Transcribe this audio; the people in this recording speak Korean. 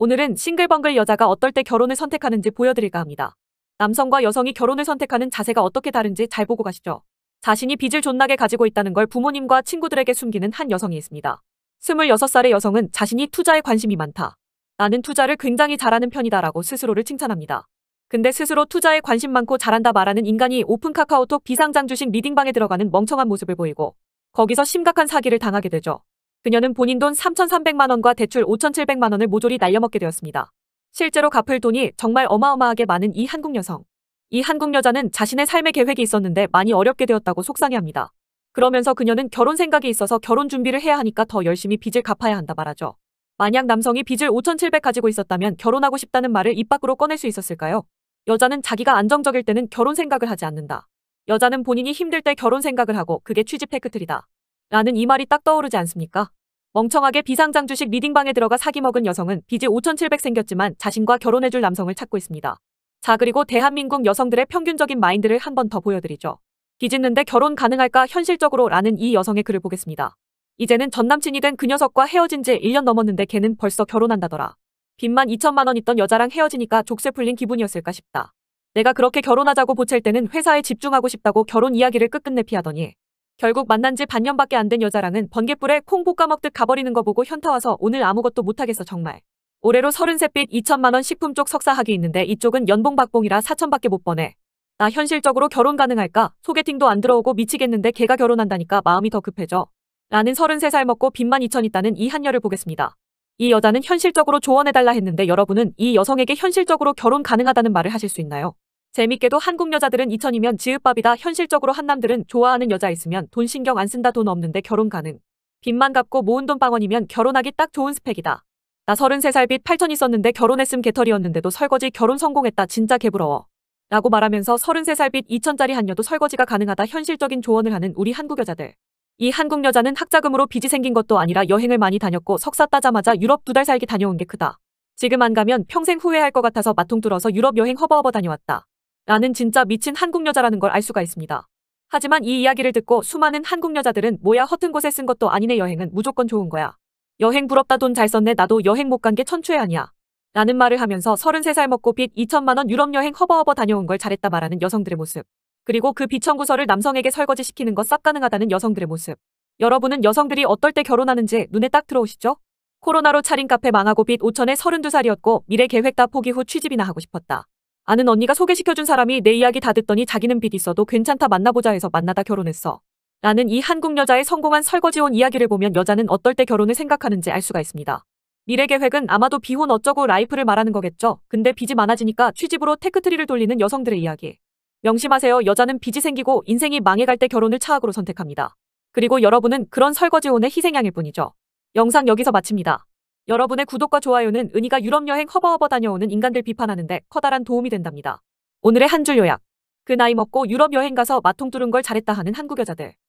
오늘은 싱글벙글 여자가 어떨 때 결혼을 선택하는지 보여드릴까 합니다. 남성과 여성이 결혼을 선택하는 자세가 어떻게 다른지 잘 보고 가시죠. 자신이 빚을 존나게 가지고 있다는 걸 부모님과 친구들에게 숨기는 한 여성이 있습니다. 26살의 여성은 자신이 투자에 관심이 많다. 나는 투자를 굉장히 잘하는 편이다라고 스스로를 칭찬합니다. 근데 스스로 투자에 관심 많고 잘한다 말하는 인간이 오픈 카카오톡 비상장 주식 리딩방에 들어가는 멍청한 모습을 보이고 거기서 심각한 사기를 당하게 되죠. 그녀는 본인 돈 3,300만 원과 대출 5,700만 원을 모조리 날려먹게 되었습니다. 실제로 갚을 돈이 정말 어마어마하게 많은 이 한국 여성. 이 한국 여자는 자신의 삶의 계획이 있었는데 많이 어렵게 되었다고 속상해합니다. 그러면서 그녀는 결혼 생각이 있어서 결혼 준비를 해야 하니까 더 열심히 빚을 갚아야 한다 말하죠. 만약 남성이 빚을 5,700 가지고 있었다면 결혼하고 싶다는 말을 입 밖으로 꺼낼 수 있었을까요? 여자는 자기가 안정적일 때는 결혼 생각을 하지 않는다. 여자는 본인이 힘들 때 결혼 생각을 하고 그게 취집 테크틀이다. 라는 이 말이 딱 떠오르지 않습니까? 멍청하게 비상장 주식 리딩방에 들어가 사기 먹은 여성은 빚이 5,700 생겼지만 자신과 결혼해줄 남성을 찾고 있습니다. 자 그리고 대한민국 여성들의 평균적인 마인드를 한 번 더 보여드리죠. 빚있는데 결혼 가능할까 현실적으로 라는 이 여성의 글을 보겠습니다. 이제는 전남친이 된 그 녀석과 헤어진 지 1년 넘었는데 걔는 벌써 결혼한다더라. 빚만 2천만 원 있던 여자랑 헤어지니까 족쇄 풀린 기분이었을까 싶다. 내가 그렇게 결혼하자고 보챌 때는 회사에 집중하고 싶다고 결혼 이야기를 끝끝내 피하더니 결국 만난 지 반년밖에 안 된 여자랑은 번갯불에 콩국아 먹듯 가버리는 거 보고 현타 와서 오늘 아무것도 못하겠어 정말. 올해로 33빛 2천만 원 식품 쪽 석사학위 있는데 이쪽은 연봉 박봉이라 4천밖에 못 버네. 나 현실적으로 결혼 가능할까? 소개팅도 안 들어오고 미치겠는데 걔가 결혼한다니까 마음이 더 급해져. 라는 33살 먹고 빚만 2천 있다는 이 한여를 보겠습니다. 이 여자는 현실적으로 조언해달라 했는데 여러분은 이 여성에게 현실적으로 결혼 가능하다는 말을 하실 수 있나요? 재밌게도 한국 여자들은 2000이면 지읒밥이다. 현실적으로 한남들은 좋아하는 여자 있으면 돈 신경 안 쓴다. 돈 없는데 결혼 가능. 빚만 갚고 모은 돈 빵원이면 결혼하기 딱 좋은 스펙이다. 나 33살 빚 8천 있었는데 결혼했음 개털이었는데도 설거지 결혼 성공했다. 진짜 개부러워. 라고 말하면서 33살 빚 2천짜리 한녀도 설거지가 가능하다. 현실적인 조언을 하는 우리 한국 여자들. 이 한국 여자는 학자금으로 빚이 생긴 것도 아니라 여행을 많이 다녔고 석사 따자마자 유럽 두 달 살기 다녀온 게 크다. 지금 안 가면 평생 후회할 것 같아서 마통 뚫어서 유럽 여행 허버허버 다녀왔다. 나는 진짜 미친 한국 여자라는 걸 알 수가 있습니다. 하지만 이 이야기를 듣고 수많은 한국 여자들은 뭐야 허튼 곳에 쓴 것도 아니네 여행은 무조건 좋은 거야. 여행 부럽다 돈 잘 썼네 나도 여행 못 간 게 천추의 아니야. 라는 말을 하면서 33살 먹고 빚 2천만원 유럽 여행 허버허버 다녀온 걸 잘했다 말하는 여성들의 모습. 그리고 그 비천구설을 남성에게 설거지시키는 것싹 가능하다는 여성들의 모습. 여러분은 여성들이 어떨 때 결혼하는지 눈에 딱 들어오시죠? 코로나로 차린 카페 망하고 빚 5천에 32살이었고 미래 계획 다 포기 후 취집이나 하고 싶었다. 아는 언니가 소개시켜준 사람이 내 이야기 다 듣더니 자기는 빚 있어도 괜찮다 만나보자 해서 만나다 결혼했어. 라는 이 한국 여자의 성공한 설거지원 이야기를 보면 여자는 어떨 때 결혼을 생각하는지 알 수가 있습니다. 미래 계획은 아마도 비혼 어쩌고 라이프를 말하는 거겠죠. 근데 빚이 많아지니까 취집으로 테크트리를 돌리는 여성들의 이야기. 명심하세요. 여자는 빚이 생기고 인생이 망해갈 때 결혼을 차악으로 선택합니다. 그리고 여러분은 그런 설거지혼의 희생양일 뿐이죠. 영상 여기서 마칩니다. 여러분의 구독과 좋아요는 은희가 유럽 여행 허버허버 다녀오는 인간들 비판하는데 커다란 도움이 된답니다. 오늘의 한 줄 요약. 그 나이 먹고 유럽 여행 가서 마통 뚫은 걸 잘했다 하는 한국 여자들.